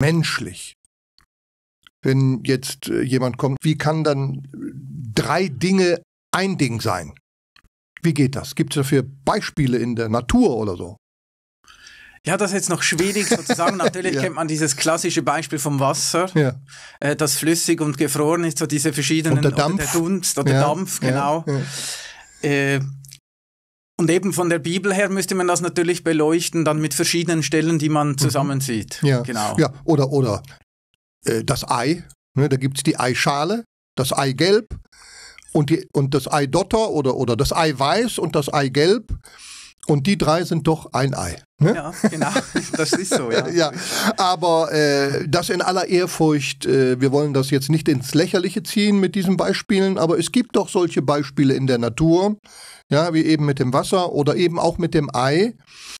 menschlich. Wenn jetzt äh, jemand kommt, wie kann dann äh, drei Dinge ein Ding sein? Wie geht das? Gibt es dafür Beispiele in der Natur oder so? Ja, das ist jetzt noch schwierig sozusagen. Natürlich ja. kennt man dieses klassische Beispiel vom Wasser, ja. äh, das flüssig und gefroren ist, so diese verschiedenen. Und der Dampf. Oder der Dunst oder ja. Dampf, genau. Äh, und eben von der Bibel her müsste man das natürlich beleuchten, dann mit verschiedenen Stellen, die man mhm. zusammen sieht. Ja, genau. ja oder, oder äh, das Ei, ne, da gibt es die Eischale, das Eigelb und, die, und das Eidotter oder, oder das Eiweiß und das Eigelb. Und die drei sind doch ein Ei. Ne? Ja, genau. Das ist so, ja. ja. Aber äh, das in aller Ehrfurcht, äh, wir wollen das jetzt nicht ins Lächerliche ziehen mit diesen Beispielen, aber es gibt doch solche Beispiele in der Natur, ja, wie eben mit dem Wasser oder eben auch mit dem Ei.